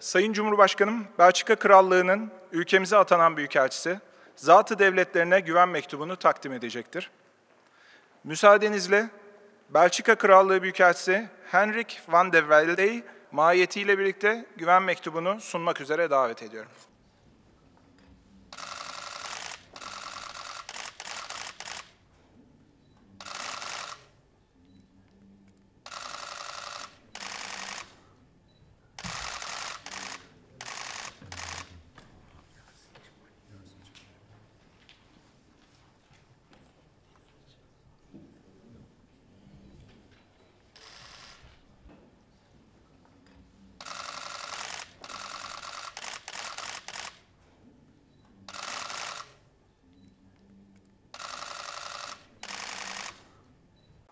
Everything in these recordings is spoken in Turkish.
Sayın Cumhurbaşkanım, Belçika Krallığı'nın ülkemize atanan Büyükelçisi, zatı devletlerine güven mektubunu takdim edecektir. Müsaadenizle Belçika Krallığı Büyükelçisi Henrik van de Welde'yi mahiyetiyle birlikte güven mektubunu sunmak üzere davet ediyorum.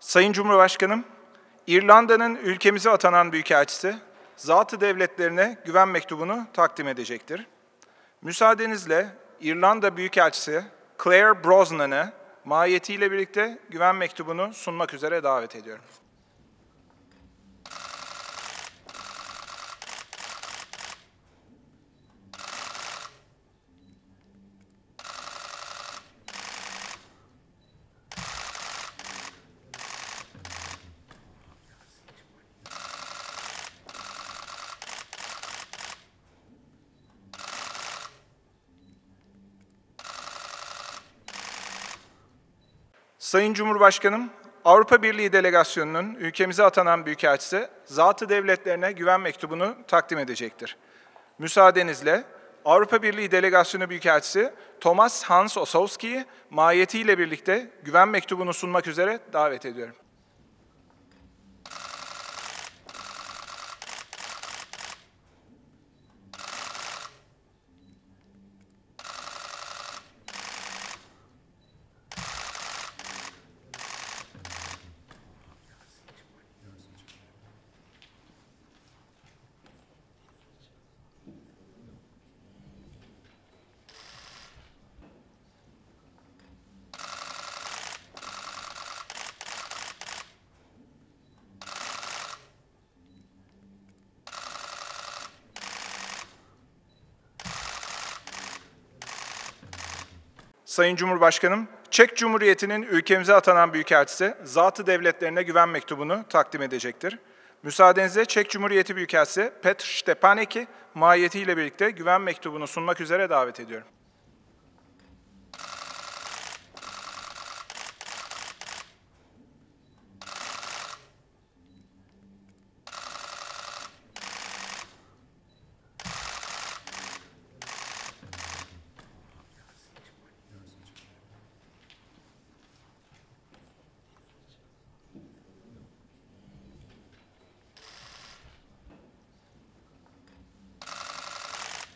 Sayın Cumhurbaşkanım, İrlanda'nın ülkemize atanan Büyükelçisi, Zatı Devletlerine güven mektubunu takdim edecektir. Müsaadenizle İrlanda Büyükelçisi Claire Brosnan'ı mahiyetiyle birlikte güven mektubunu sunmak üzere davet ediyorum. Sayın Cumhurbaşkanım, Avrupa Birliği delegasyonunun ülkemize atanan büyükelçisi zatı devletlerine güven mektubunu takdim edecektir. Müsaadenizle Avrupa Birliği Delegasyonu Büyükelçisi Thomas Hans Osowski'yi mahiyetiyle birlikte güven mektubunu sunmak üzere davet ediyorum. Sayın Cumhurbaşkanım, Çek Cumhuriyeti'nin ülkemize atanan Büyükelçisi, Zatı Devletlerine Güven Mektubu'nu takdim edecektir. Müsaadenizle Çek Cumhuriyeti Büyükelçisi Petr Stepanek'i mahiyetiyle birlikte güven mektubunu sunmak üzere davet ediyorum.